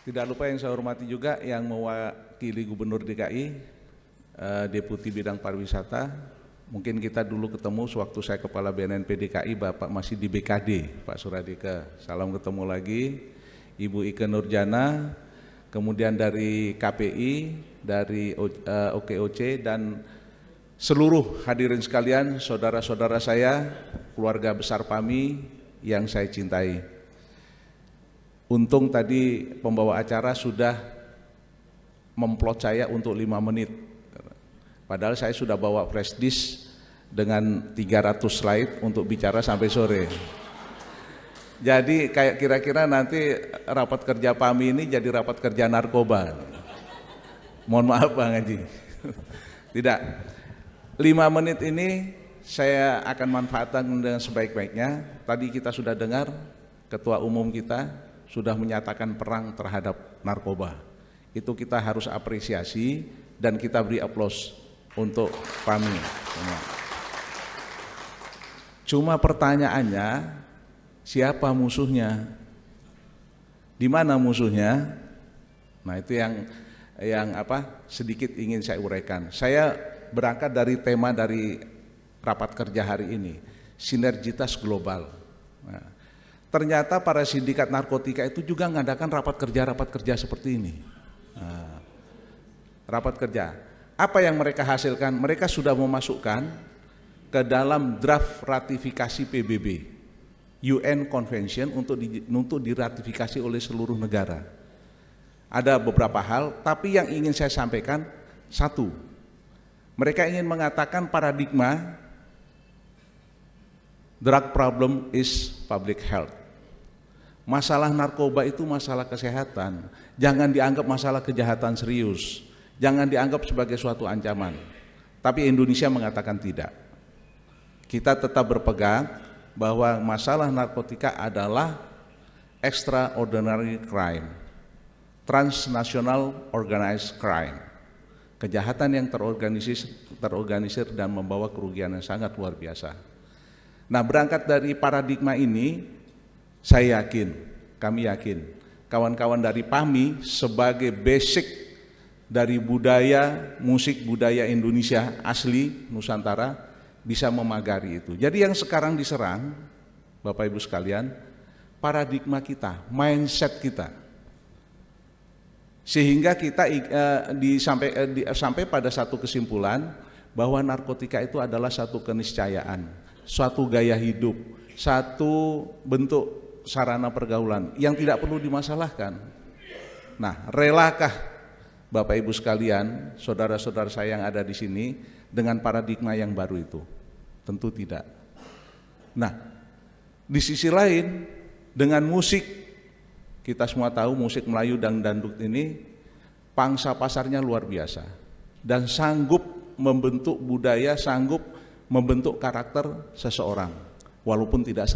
Tidak lupa yang saya hormati juga yang mewakili Gubernur DKI, eh, Deputi Bidang Pariwisata, mungkin kita dulu ketemu sewaktu saya Kepala BNNP DKI, Bapak masih di BKD, Pak Suradika. Salam ketemu lagi, Ibu Ike Nurjana, kemudian dari KPI, dari OKOC, eh, dan seluruh hadirin sekalian, saudara-saudara saya, keluarga besar PAMI yang saya cintai. Untung tadi pembawa acara sudah memplot saya untuk lima menit. Padahal saya sudah bawa flash disk dengan 300 slide untuk bicara sampai sore. Jadi kayak kira-kira nanti rapat kerja PAMI ini jadi rapat kerja narkoba. Mohon maaf Bang Haji. Tidak. Lima menit ini saya akan manfaatkan dengan sebaik-baiknya. Tadi kita sudah dengar Ketua Umum kita sudah menyatakan perang terhadap narkoba. Itu kita harus apresiasi dan kita beri aplaus untuk kami Cuma pertanyaannya, siapa musuhnya? Di mana musuhnya? Nah, itu yang yang apa? sedikit ingin saya uraikan. Saya berangkat dari tema dari rapat kerja hari ini, sinergitas global. Nah, ternyata para sindikat narkotika itu juga mengadakan rapat kerja-rapat kerja seperti ini. Nah, rapat kerja. Apa yang mereka hasilkan? Mereka sudah memasukkan ke dalam draft ratifikasi PBB UN Convention untuk di, untuk diratifikasi oleh seluruh negara. Ada beberapa hal, tapi yang ingin saya sampaikan satu. Mereka ingin mengatakan paradigma drug problem is public health Masalah narkoba itu masalah kesehatan. Jangan dianggap masalah kejahatan serius. Jangan dianggap sebagai suatu ancaman. Tapi Indonesia mengatakan tidak. Kita tetap berpegang bahwa masalah narkotika adalah extraordinary crime, transnational organized crime, kejahatan yang terorganisir, terorganisir dan membawa kerugian yang sangat luar biasa. Nah, berangkat dari paradigma ini, saya yakin, kami yakin, kawan-kawan dari PAMI sebagai basic dari budaya musik budaya Indonesia asli Nusantara bisa memagari itu. Jadi yang sekarang diserang, Bapak Ibu sekalian, paradigma kita, mindset kita. Sehingga kita eh, disampai, eh, di, sampai pada satu kesimpulan bahwa narkotika itu adalah satu keniscayaan, suatu gaya hidup, satu bentuk sarana pergaulan yang tidak perlu dimasalahkan. Nah, relakah Bapak Ibu sekalian, saudara-saudara saya yang ada di sini dengan paradigma yang baru itu? Tentu tidak. Nah, di sisi lain dengan musik kita semua tahu musik Melayu dan dangdut ini pangsa pasarnya luar biasa dan sanggup membentuk budaya, sanggup membentuk karakter seseorang walaupun tidak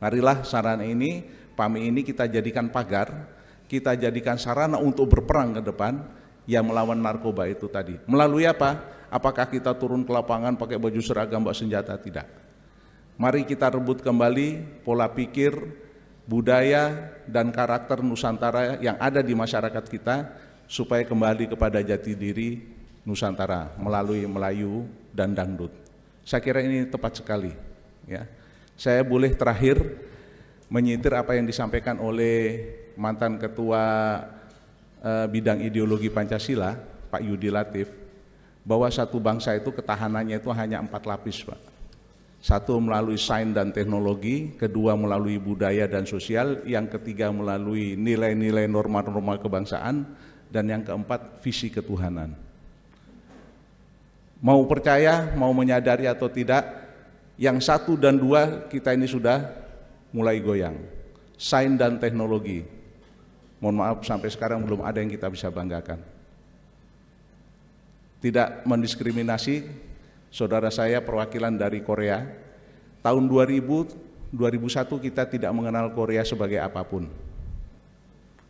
Marilah sarana ini, PAMI ini kita jadikan pagar, kita jadikan sarana untuk berperang ke depan yang melawan narkoba itu tadi. Melalui apa? Apakah kita turun ke lapangan pakai baju seragam bawa senjata? Tidak. Mari kita rebut kembali pola pikir, budaya, dan karakter Nusantara yang ada di masyarakat kita supaya kembali kepada jati diri Nusantara melalui Melayu dan Dangdut. Saya kira ini tepat sekali. Ya. Saya boleh terakhir menyitir apa yang disampaikan oleh mantan ketua eh, bidang ideologi Pancasila, Pak Yudi Latif, bahwa satu bangsa itu ketahanannya itu hanya empat lapis, Pak. Satu melalui sains dan teknologi, kedua melalui budaya dan sosial, yang ketiga melalui nilai-nilai norma-norma kebangsaan, dan yang keempat visi ketuhanan. Mau percaya, mau menyadari atau tidak, yang satu dan dua kita ini sudah mulai goyang. Sains dan teknologi. Mohon maaf sampai sekarang belum ada yang kita bisa banggakan. Tidak mendiskriminasi saudara saya perwakilan dari Korea. Tahun 2000 2001 kita tidak mengenal Korea sebagai apapun.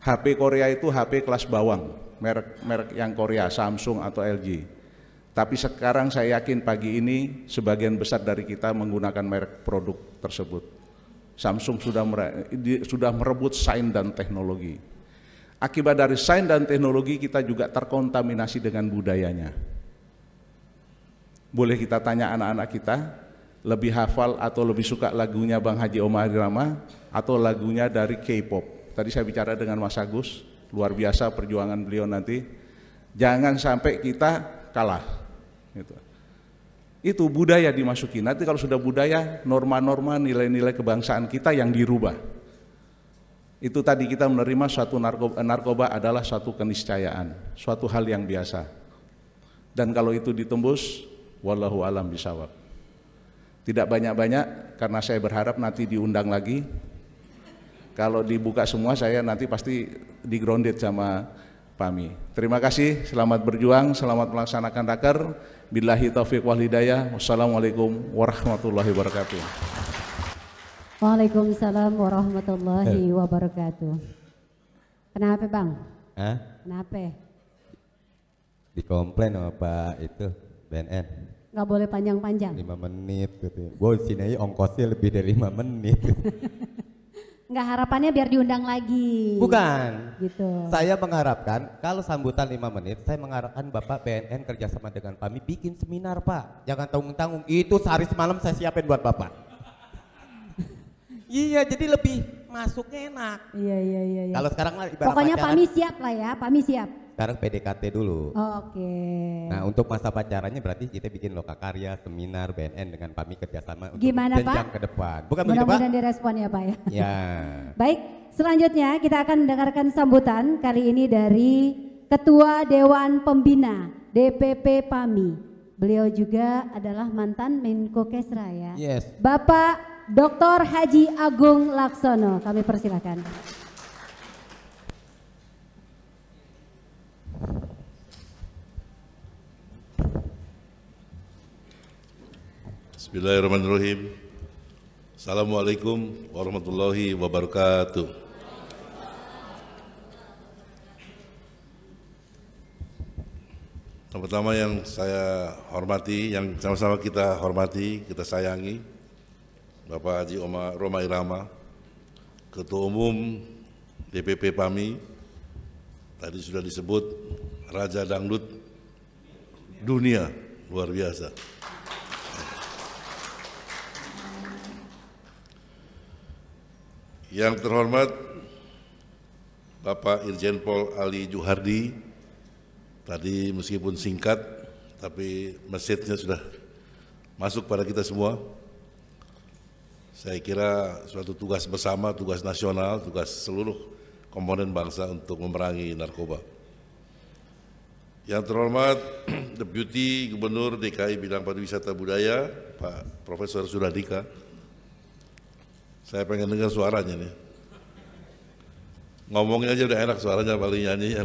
HP Korea itu HP kelas bawang, merek merek yang Korea, Samsung atau LG tapi sekarang saya yakin pagi ini sebagian besar dari kita menggunakan merek produk tersebut. Samsung sudah sudah merebut sains dan teknologi. Akibat dari sains dan teknologi kita juga terkontaminasi dengan budayanya. Boleh kita tanya anak-anak kita lebih hafal atau lebih suka lagunya Bang Haji Omar Rama atau lagunya dari K-pop. Tadi saya bicara dengan Mas Agus, luar biasa perjuangan beliau nanti. Jangan sampai kita kalah itu. Itu budaya dimasuki Nanti kalau sudah budaya, norma-norma, nilai-nilai kebangsaan kita yang dirubah. Itu tadi kita menerima suatu narkoba, eh, narkoba adalah suatu keniscayaan, suatu hal yang biasa. Dan kalau itu ditembus, wallahu alam bisawab. Tidak banyak-banyak karena saya berharap nanti diundang lagi. Kalau dibuka semua saya nanti pasti digrounded sama PAMI. Terima kasih, selamat berjuang, selamat melaksanakan raker. Billahi taufiq wal hidayah. Wassalamualaikum warahmatullahi wabarakatuh. Waalaikumsalam warahmatullahi eh. wabarakatuh. Kenapa bang? Hah? Kenapa? Dikomplain sama Pak itu BNN. Gak boleh panjang-panjang. 5 menit gitu. Gue sini ongkosnya lebih dari 5 menit. Gitu. Enggak harapannya biar diundang lagi. Bukan. Gitu. Saya mengharapkan kalau sambutan lima menit, saya mengharapkan Bapak BNN kerjasama dengan kami bikin seminar Pak. Jangan tanggung-tanggung, itu sehari semalam saya siapin buat Bapak. iya jadi lebih masuknya enak. Iya, iya, iya. iya. Kalau sekarang lah Pokoknya Pak Mi siap lah ya, Pak Mi siap sekarang PDKT dulu. Oke. Okay. Nah untuk masa pacarannya berarti kita bikin loka karya, seminar, BNN dengan PAMI kerjasama untuk Gimana, jenjang Pak? ke depan. Bukan Mudah-mudahan direspon ya Pak ya. Ya. Baik, selanjutnya kita akan mendengarkan sambutan kali ini dari Ketua Dewan Pembina DPP PAMI. Beliau juga adalah mantan Menko Kesra ya. Yes. Bapak Dr. Haji Agung Laksono, kami persilahkan. Bismillahirrahmanirrahim. Assalamualaikum warahmatullahi wabarakatuh. Pertama yang saya hormati, yang sama-sama kita hormati, kita sayangi, Bapak Haji Oma Roma Irama, Ketua Umum DPP PAMI, tadi sudah disebut Raja Dangdut Dunia, luar biasa. Yang terhormat Bapak Irjen Pol Ali Juhardi, tadi meskipun singkat, tapi mesinnya sudah masuk pada kita semua. Saya kira suatu tugas bersama, tugas nasional, tugas seluruh komponen bangsa untuk memerangi narkoba. Yang terhormat Deputi Gubernur DKI Bidang Pariwisata Budaya, Pak Profesor Suradika, saya pengen dengar suaranya nih. Ngomongnya aja udah enak suaranya paling nyanyi. Ya.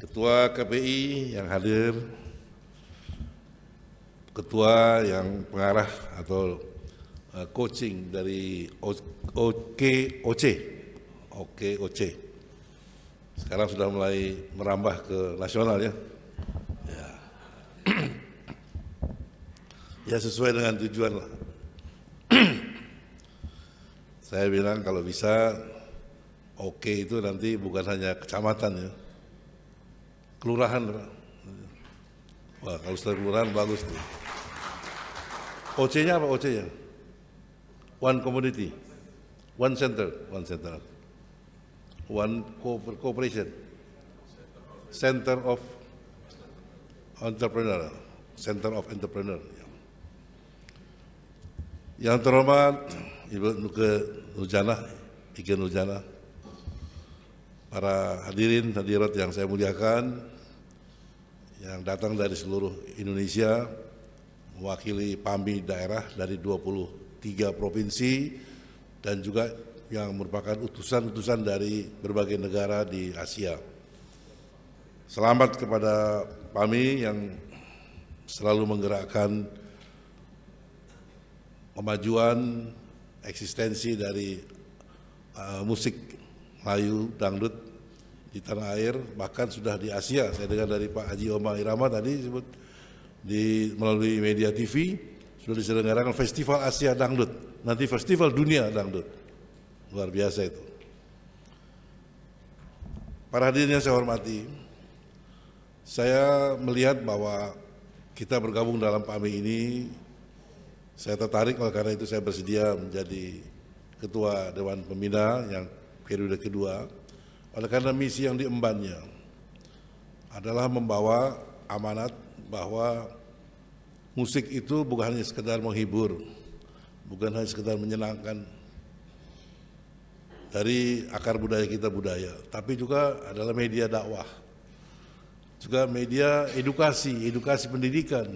Ketua KPI yang hadir, ketua yang pengarah atau eh, coaching dari OKOC, OKOC. Sekarang sudah mulai merambah ke nasional Ya, ya, ya sesuai dengan tujuan lah. Saya bilang kalau bisa oke okay itu nanti bukan hanya kecamatan ya. Kelurahan. Wah, kalau sudah kelurahan bagus tuh. OC-nya apa OC-nya? One community. One center, one center. One cooperation. Center of entrepreneur, center of entrepreneur. Ya. Yang terhormat Ibu Nuke Nurjana, Iki Nurjana, para hadirin hadirat yang saya muliakan, yang datang dari seluruh Indonesia, mewakili PAMI daerah dari 23 provinsi, dan juga yang merupakan utusan-utusan dari berbagai negara di Asia. Selamat kepada PAMI yang selalu menggerakkan kemajuan eksistensi dari uh, musik Melayu dangdut di tanah air bahkan sudah di Asia saya dengar dari Pak Haji Omar Irama tadi disebut di melalui media TV sudah diselenggarakan festival Asia dangdut nanti festival dunia dangdut luar biasa itu para hadirin yang saya hormati saya melihat bahwa kita bergabung dalam PAMI ini saya tertarik oleh karena itu saya bersedia menjadi ketua Dewan Pembina yang periode kedua oleh karena misi yang diembannya adalah membawa amanat bahwa musik itu bukan hanya sekedar menghibur, bukan hanya sekedar menyenangkan dari akar budaya kita budaya, tapi juga adalah media dakwah. Juga media edukasi, edukasi pendidikan.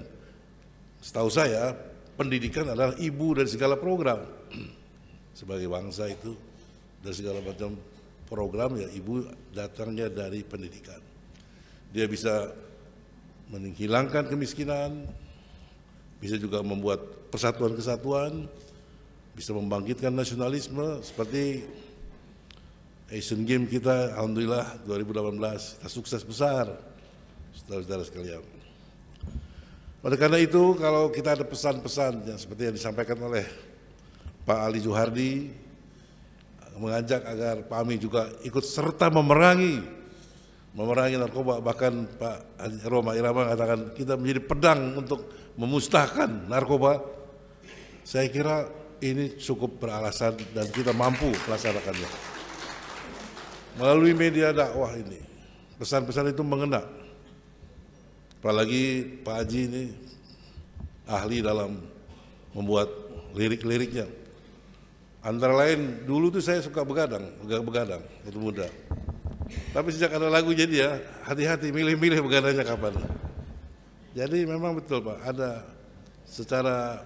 Setahu saya pendidikan adalah ibu dari segala program. Sebagai bangsa itu dari segala macam program ya ibu datangnya dari pendidikan. Dia bisa menghilangkan kemiskinan, bisa juga membuat persatuan-kesatuan, bisa membangkitkan nasionalisme seperti Asian Games kita alhamdulillah 2018 kita sukses besar saudara-saudara sekalian. Oleh karena itu kalau kita ada pesan-pesan yang seperti yang disampaikan oleh Pak Ali Juhardi mengajak agar Pak PAMI juga ikut serta memerangi memerangi narkoba bahkan Pak Roma Irama mengatakan kita menjadi pedang untuk memustahkan narkoba saya kira ini cukup beralasan dan kita mampu melaksanakannya melalui media dakwah ini pesan-pesan itu mengena Apalagi Pak Haji ini ahli dalam membuat lirik-liriknya. Antara lain dulu tuh saya suka begadang, begadang itu muda. Tapi sejak ada lagu jadi ya hati-hati milih-milih begadangnya kapan. Jadi memang betul Pak, ada secara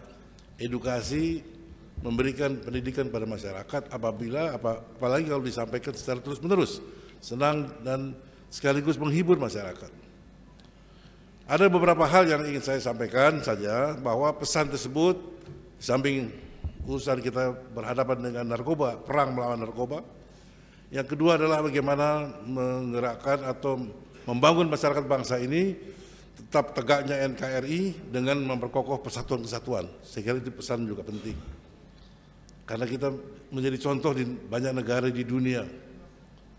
edukasi memberikan pendidikan pada masyarakat apabila apalagi kalau disampaikan secara terus-menerus, senang dan sekaligus menghibur masyarakat. Ada beberapa hal yang ingin saya sampaikan saja bahwa pesan tersebut samping urusan kita berhadapan dengan narkoba, perang melawan narkoba. Yang kedua adalah bagaimana menggerakkan atau membangun masyarakat bangsa ini tetap tegaknya NKRI dengan memperkokoh persatuan kesatuan. Saya kira itu pesan juga penting. Karena kita menjadi contoh di banyak negara di dunia.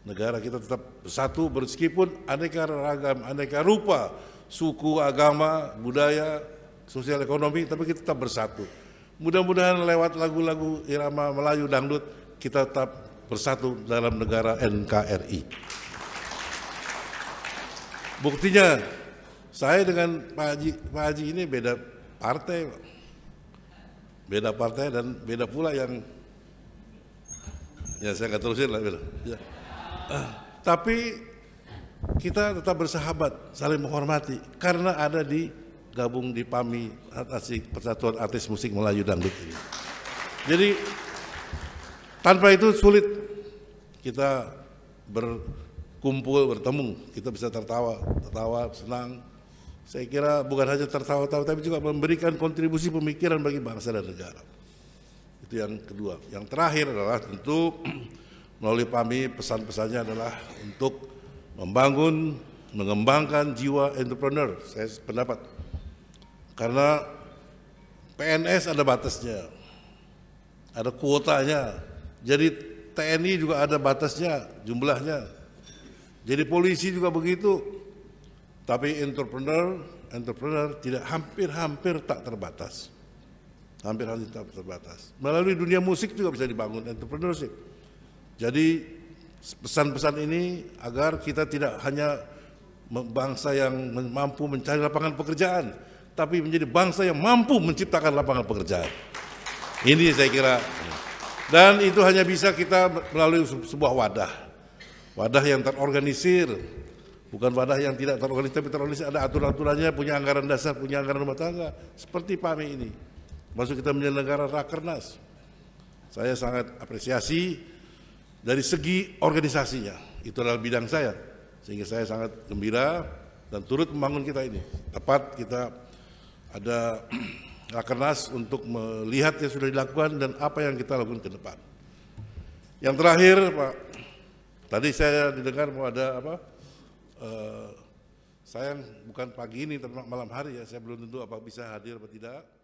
Negara kita tetap bersatu meskipun aneka ragam, aneka rupa suku, agama, budaya, sosial ekonomi, tapi kita tetap bersatu. Mudah-mudahan lewat lagu-lagu irama Melayu dangdut kita tetap bersatu dalam negara NKRI. Buktinya saya dengan Pak Haji, Pak Haji ini beda partai, beda partai dan beda pula yang ya saya nggak terusin lah. Ya. Uh, tapi kita tetap bersahabat, saling menghormati karena ada di gabung di PAMI Atasi Persatuan Artis Musik Melayu Dangdut ini. Jadi tanpa itu sulit kita berkumpul, bertemu, kita bisa tertawa, tertawa, senang. Saya kira bukan hanya tertawa-tawa tapi juga memberikan kontribusi pemikiran bagi bangsa dan negara. Itu yang kedua. Yang terakhir adalah tentu melalui PAMI pesan-pesannya adalah untuk membangun, mengembangkan jiwa entrepreneur, saya pendapat. Karena PNS ada batasnya, ada kuotanya, jadi TNI juga ada batasnya, jumlahnya. Jadi polisi juga begitu. Tapi entrepreneur, entrepreneur tidak hampir-hampir tak terbatas. Hampir-hampir tak terbatas. Melalui dunia musik juga bisa dibangun entrepreneurship. Jadi pesan-pesan ini agar kita tidak hanya bangsa yang mampu mencari lapangan pekerjaan, tapi menjadi bangsa yang mampu menciptakan lapangan pekerjaan. Ini saya kira. Dan itu hanya bisa kita melalui sebuah wadah. Wadah yang terorganisir, bukan wadah yang tidak terorganisir, tapi terorganisir ada aturan-aturannya, punya anggaran dasar, punya anggaran rumah tangga. Seperti PAMI ini. Masuk kita menyelenggara Rakernas. Saya sangat apresiasi dari segi organisasinya, itu adalah bidang saya. Sehingga saya sangat gembira dan turut membangun kita ini. Tepat kita ada rakernas untuk melihat yang sudah dilakukan dan apa yang kita lakukan ke depan. Yang terakhir, Pak, tadi saya didengar mau ada apa? Saya eh, sayang bukan pagi ini tapi malam hari ya saya belum tentu apa bisa hadir atau tidak